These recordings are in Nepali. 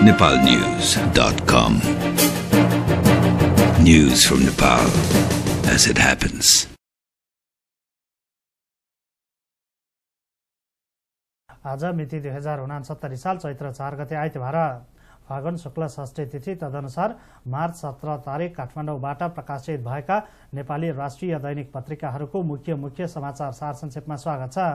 nepalnews.com. News from Nepal as it happens. आज मिति दुई हजार उनासत्तरी साल चैत्र चार गते आइतबार फागुन शुक्ल षष्ठी तिथि तदनुसार मार्च सत्र तारिक काठमाडौँबाट प्रकाशित भएका नेपाली राष्ट्रिय दैनिक पत्रिकाहरूको मुख्य मुख्य समाचार सार संक्षेपमा स्वागत छ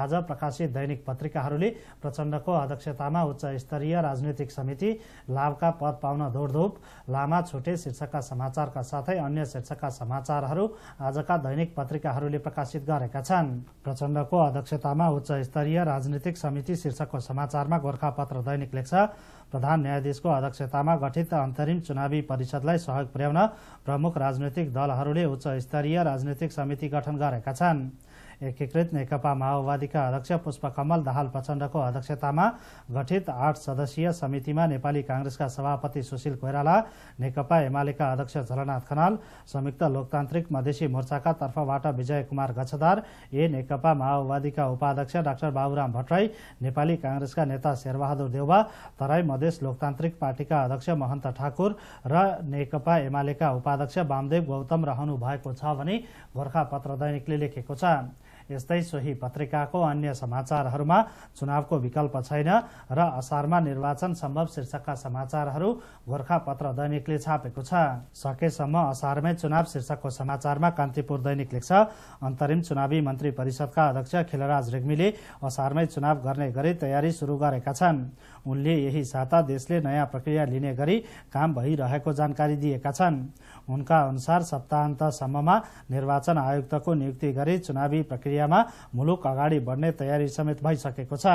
आज प्रकाशित दैनिक पत्रिकाहरूले प्रचण्डको अध्यक्षतामा उच्च स्तरीय राजनैतिक समिति लाभका पद पाउन दौडधोप लामा छुटे शीर्षकका समाचारका साथै अन्य शीर्षकका समाचारहरू आजका दैनिक पत्रिकाहरूले प्रकाशित गरेका छन् प्रचण्डको अध्यक्षतामा उच्च स्तरीय राजनीतिक समिति शीर्षकको समाचारमा गोर्खापत्र दैनिक लेख्छ प्रधान न्यायाधीशको अध्यक्षतामा गठित अन्तरिम चुनावी परिषदलाई सहयोग पुर्याउन प्रमुख राजनैतिक दलहरूले उच्च स्तरीय राजनैतिक समिति गठन गरेका छन् एकीकृत नेकपा माओवादीका अध्यक्ष पुष्पकमल दाहाल प्रचण्डको अध्यक्षतामा गठित आठ सदस्यीय समितिमा नेपाली कांग्रेसका सभापति सुशील कोइराला नेकपा एमालेका अध्यक्ष झलनाथ खनाल संयुक्त लोकतान्त्रिक मधेसी मोर्चाका तर्फबाट विजय कुमार गछदार ए नेकपा माओवादीका उपाध्यक्ष डाक्टर बाबुराम भट्टराई नेपाली कांग्रेसका नेता शेरबहादुर देउवा तराई मधेस लोकतान्त्रिक पार्टीका अध्यक्ष महन्त ठाकुर र नेकपा एमालेका उपाध्यक्ष वामदेव गौतम रहनु भएको छ भने गोर्खा पत्र दैनिकले लेखेको छ यस्तै सोही पत्रिकाको अन्य समाचारहरूमा चुनावको विकल्प छैन र असारमा निर्वाचन सम्भव शीर्षकका समाचारहरू गोर्खा पत्र दैनिकले छापेको छ सकेसम्म असारमै चुनाव शीर्षकको समाचारमा कान्तिपुर दैनिक लेख्छ अन्तरिम चुनावी मन्त्री परिषदका अध्यक्ष खिलराज रेग्मीले असारमै चुनाव गर्ने गरी तयारी शुरू गरेका छन् उनले यही साता देशले नयाँ प्रक्रिया लिने गरी काम भइरहेको जानकारी दिएका छन् उनका अनुसार सप्ताहन्तसम्ममा निर्वाचन आयुक्तको नियुक्ति गरी चुनावी प्रक्रिया प्रक्रियामा मुलुक अगाडि बढ्ने तयारी समेत भइसकेको छ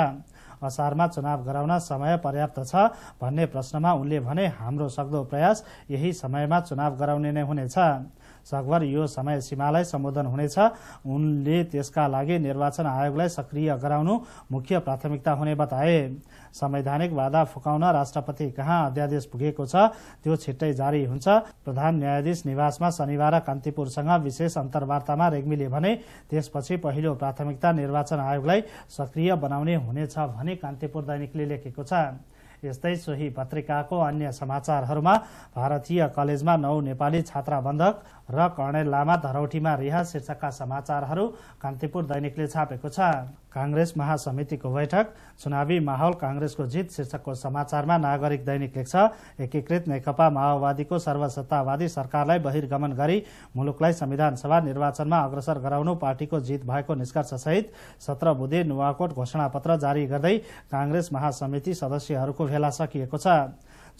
असारमा चुनाव गराउन समय पर्याप्त छ भन्ने प्रश्नमा उनले भने हाम्रो सक्दो प्रयास यही समयमा चुनाव गराउने नै हुनेछ सकभर यो समय सीमालाई सम्बोधन हुनेछ उनले त्यसका लागि निर्वाचन आयोगलाई सक्रिय गराउनु मुख्य प्राथमिकता हुने बताए संवैधानिक बाधा फुकाउन राष्ट्रपति कहाँ अध्यादेश पुगेको छ त्यो छिट्टै जारी हुन्छ प्रधान न्यायाधीश निवासमा शनिबार कान्तिपुरसँग विशेष अन्तर्वार्तामा रेग्मीले भने त्यसपछि पहिलो प्राथमिकता निर्वाचन आयोगलाई सक्रिय बनाउने हुनेछ भने कान्तिपुर दैनिकले लेखेको छ यस्तै सोही पत्रिकाको अन्य समाचारहरूमा भारतीय कलेजमा नौ नेपाली छात्रा बन्धक र कर्णेल लामा धरौटीमा रिहा शीर्षकका समाचारहरू कान्तिपुर दैनिकले छापेको छ काङ्ग्रेस महासमितिको बैठक चुनावी माहौल काङ्ग्रेसको जित शीर्षकको समाचारमा नागरिक दैनिक लेख्छ एकीकृत नेकपा माओवादीको सर्वसत्तावादी सरकारलाई बहिर्गमन गरी मुलुकलाई संविधान सभा निर्वाचनमा अग्रसर गराउनु पार्टीको जित भएको निष्कर्षसहित सत्र बुधे नुवाकोट घोषणापत्र जारी गर्दै काङ्ग्रेस महासमिति सदस्यहरूको भेला सकिएको छ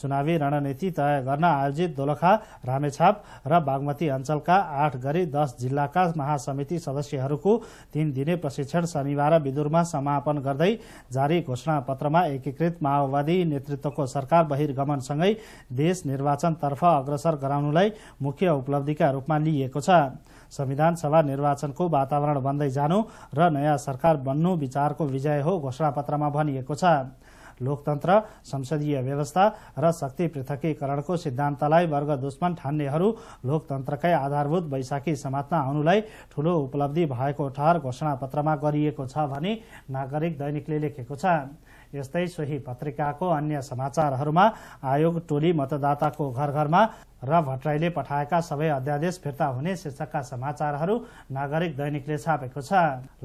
चुनावी रणनीति तय गर्न आयोजित दोलखा रामेछाप र बागमती अञ्चलका आठ गरी दस जिल्लाका महासमिति सदस्यहरूको तीन दिने प्रशिक्षण शनिबार विदुरमा समापन गर्दै जारी घोषणा पत्रमा एकीकृत माओवादी नेतृत्वको सरकार बहिर्गमनसँगै देश निर्वाचनतर्फ अग्रसर गराउनुलाई मुख्य उपलब्धिका रूपमा लिइएको छ संविधान सभा निर्वाचनको वातावरण बन्दै जानु र नयाँ सरकार बन्नु विचारको विजय हो घोषणापत्रमा भनिएको छ लोकतन्त्र संसदीय व्यवस्था र शक्ति पृथकीकरणको सिद्धान्तलाई वर्ग दुश्मन ठान्नेहरू लोकतन्त्रकै आधारभूत वैशाखी समात्न आउनुलाई ठूलो उपलब्धि भएको ठहर घोषणापत्रमा गरिएको छ भनी नागरिक दैनिकले लेखेको छ यस्तै सोही पत्रिकाको अन्य समाचारहरूमा आयोग टोली मतदाताको घर घरमा र भट्टराईले पठाएका सबै अध्यादेश फिर्ता हुने शीर्षकका समाचारहरू नागरिक दैनिकले छापेको छ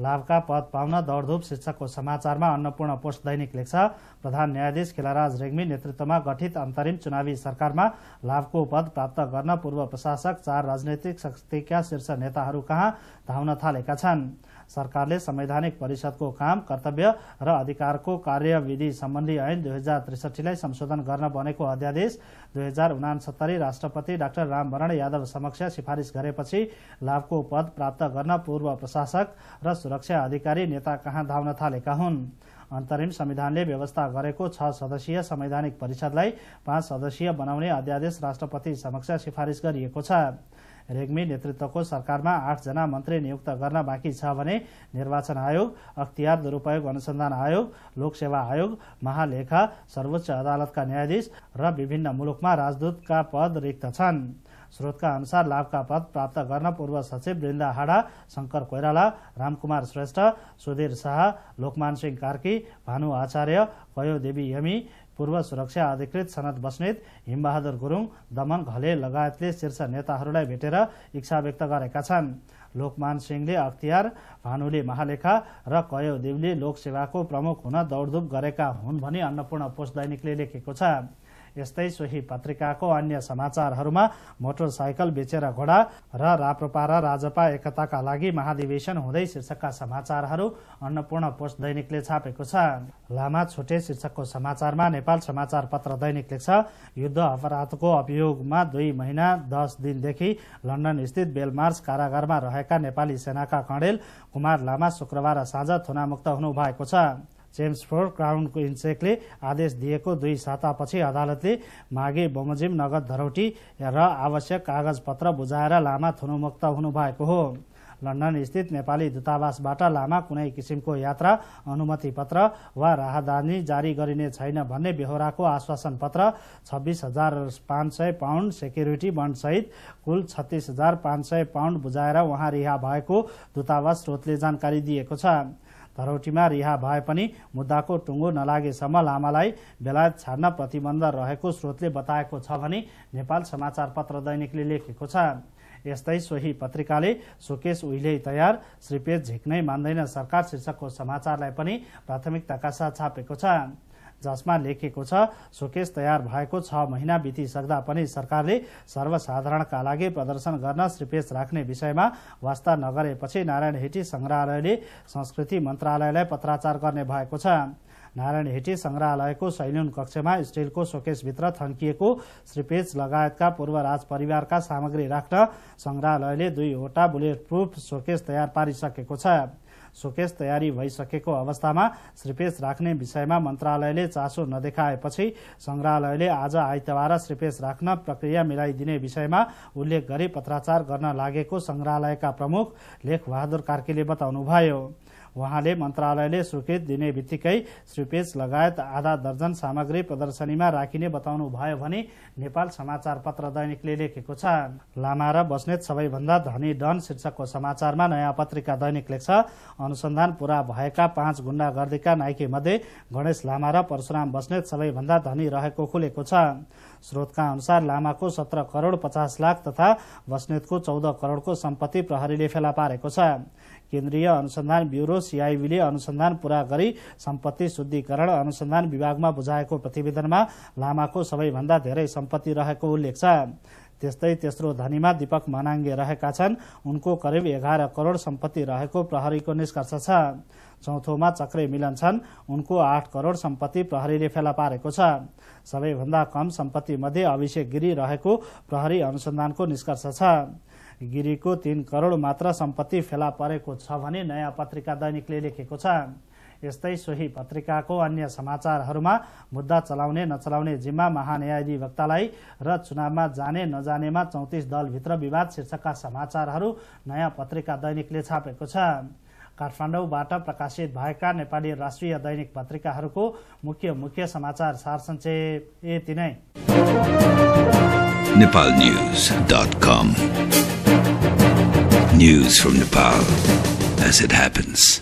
लाभका पद पाउन दौडधुप शीर्षकको समाचारमा अन्नपूर्ण पोस्ट दैनिक लेख्छ प्रधान न्यायाधीश खिलाराज रेग्मी नेतृत्वमा गठित अन्तरिम चुनावी सरकारमा लाभको पद प्राप्त गर्न पूर्व प्रशासक चार राजनैतिक शक्तिका शीर्ष नेताहरू कहाँ धाउन थालेका छन् सरकारले संवैधानिक परिषदको काम कर्तव्य र अधिकारको कार्यविधि सम्बन्धी ऐन दुई हजार त्रिसठीलाई संशोधन गर्न बनेको अध्यादेश दुई हजार उनासत्तरी राष्ट्रपति डाक्टर रामवरण यादव समक्ष सिफारिस गरेपछि लाभको पद प्राप्त गर्न पूर्व प्रशासक र सुरक्षा अधिकारी नेता कहाँ धाउन थालेका हुन् अन्तरिम संविधानले व्यवस्था गरेको छ सदस्यीय संवैधानिक परिषदलाई पाँच सदस्यीय बनाउने अध्यादेश राष्ट्रपति समक्ष सिफारिस गरिएको छ रेग्मी नेतृत्वको सरकारमा आठजना मन्त्री नियुक्त गर्न बाँकी छ भने निर्वाचन आयोग अख्तियार दुरूपयोग अनुसन्धान आयोग लोकसेवा आयोग महालेखा सर्वोच्च अदालतका न्यायाधीश र विभिन्न मुलुकमा राजदूतका पद रिक्त छन् स्रोतका अनुसार लाभका पद प्राप्त गर्न पूर्व सचिव वृन्दा हाडा शंकर कोइराला रामकुमार श्रेष्ठ सुधीर शाह लोकमान सिंह कार्की भानु आचार्य कयो देवी यमी पूर्व सुरक्षा अधिकृत सनत बस्नेत हिमबहादुर गुरूङ दमन घले लगायतले शीर्ष नेताहरूलाई भेटेर इच्छा व्यक्त गरेका छन् लोकमान सिंहले अख्तियार भानुले महालेखा र कयो लोकसेवाको प्रमुख हुन दौडधुप गरेका हुन् भनी अन्नपूर्ण पोस्ट दैनिकले लेखेको छ यस्तै सोही पत्रिकाको अन्य समाचारहरूमा मोटरसाइकल बेचेर घोडा र रा राप्रपा र राजपा एकताका लागि महाधिवेशन हुँदै शीर्षकका समाचारहरू अन्नपूर्ण पोस्ट दैनिकले छापेको छ लामा छुटे शीर्षकको समाचारमा नेपाल समाचार पत्र दैनिक लेख्छ युद्ध अपराधको अभियोगमा दुई महिना दस दिनदेखि लन्डन स्थित बेलमार्स कारागारमा रहेका नेपाली सेनाका कणेल कुमार लामा शुक्रबार साँझ थुनामुक्त हुनु भएको छ जेम्स फोर क्राउनको इन्सेकले आदेश दिएको दुई सातापछि अदालतले माघे बमोजिम नगद धरोटी र आवश्यक कागजपत्र बुझाएर लामा थुनुमुक्त हुनुभएको हो लन्डन स्थित नेपाली दूतावासबाट लामा कुनै किसिमको यात्रा अनुमति पत्र वा राहदानी जारी गरिने छैन भन्ने बेहोराको आश्वासन पत्र छब्बिस हजार पाँच सय पाउन्ड सेक्युरिटी सहित कुल छत्तिस हजार पाँच सय पाउन्ड बुझाएर उहाँ रिहा भएको दूतावास स्रोतले जानकारी दिएको छ धरोटीमा रिहा भए पनि मुद्दाको टुङ्गो नलागेसम्म लामालाई बेलायत छाड्न प्रतिबन्ध रहेको स्रोतले बताएको छ भने नेपाल समाचार पत्र दैनिकले लेखेको छ यस्तै सोही पत्रिकाले सुकेश उहिले तयार श्रीपेज झिक्नै मान्दैन सरकार शीर्षकको समाचारलाई पनि प्राथमिकताका साथ छापेको छ जसमा लेखिएको छ सोकेस तयार भएको छ महिना बितिसक्दा पनि सरकारले सर्वसाधारणका लागि प्रदर्शन गर्न श्रीपेश राख्ने विषयमा वास्ता नगरेपछि नारायण हेटी संग्रहालयले संस्कृति मन्त्रालयलाई पत्राचार गर्ने भएको छ नारायण हेटी संग्रहालयको सैलुन कक्षमा स्टिलको सोकेसभित्र थन्किएको श्रीपेच लगायतका पूर्व राजपरिवारका सामग्री राख्न संग्रहालयले दुईवटा बुलेट प्रुफ सोकेस तयार पारिसकेको छ सोकेस तयारी भइसकेको अवस्थामा श्रीपेश राख्ने विषयमा मन्त्रालयले चासो नदेखाएपछि संग्रहालयले आज आइतबार श्रीपेश राख्न प्रक्रिया मिलाइदिने विषयमा उल्लेख गरी पत्राचार गर्न लागेको संग्रहालयका प्रमुख लेख बहादुर कार्कीले बताउनुभयो उहाँले मन्त्रालयले स्वीकृत दिने बित्तिकै श्रीपेज लगायत आधा दर्जन सामग्री प्रदर्शनीमा राखिने बताउनु भयो भने नेपाल समाचार पत्र दैनिकले लेखेको छ लामा र बस्नेत सबैभन्दा धनी डन शीर्षकको समाचारमा नयाँ पत्रिका दैनिक लेख्छ अनुसन्धान पूरा भएका पाँच गुण्डागर्दीका नाइके मध्ये गणेश लामा र परशुराम बस्नेत सबैभन्दा धनी रहेको खुलेको छ स्रोतका अनुसार लामाको सत्र करोड़ पचास लाख तथा बस्नेतको चौध करोड़को सम्पत्ति प्रहरीले फेला पारेको छ केन्द्रीय अनुसन्धान ब्युरो सिआइबीले अनुसन्धान पूरा गरी सम्पत्ति शुद्धिकरण अनुसन्धान विभागमा बुझाएको प्रतिवेदनमा लामाको सबैभन्दा धेरै सम्पत्ति रहेको उल्लेख छ त्यस्तै तेस्रो धनीमा दीपक मनाङ्गे रहेका छन् उनको करिब एघार करोड़ सम्पत्ति रहेको प्रहरीको निष्कर्ष छ चौथोमा चक्रे मिलन छन् उनको आठ करोड़ सम्पत्ति प्रहरीले फेला पारेको छ सबैभन्दा कम सम्पत्ति मध्ये अभिषेक गिरी रहेको प्रहरी अनुसन्धानको निष्कर्ष छ गिरीको तीन करोड मात्र सम्पत्ति फेला परेको छ भने नयाँ पत्रिका दैनिकले लेखेको छ यस्तै सोही पत्रिकाको अन्य समाचारहरूमा मुद्दा चलाउने नचलाउने जिम्मा महान्यायाधिवक्तालाई र चुनावमा जाने नजानेमा चौतिस दलभित्र विवाद शीर्षकका समाचारहरू नयाँ पत्रिका दैनिकले छापेको छ काठमाडौँबाट प्रकाशित भएका नेपाली राष्ट्रिय दैनिक पत्रिकाहरूको मुख्य मुख्य समाचार सारसंक्षे यति नै News from Nepal as it happens.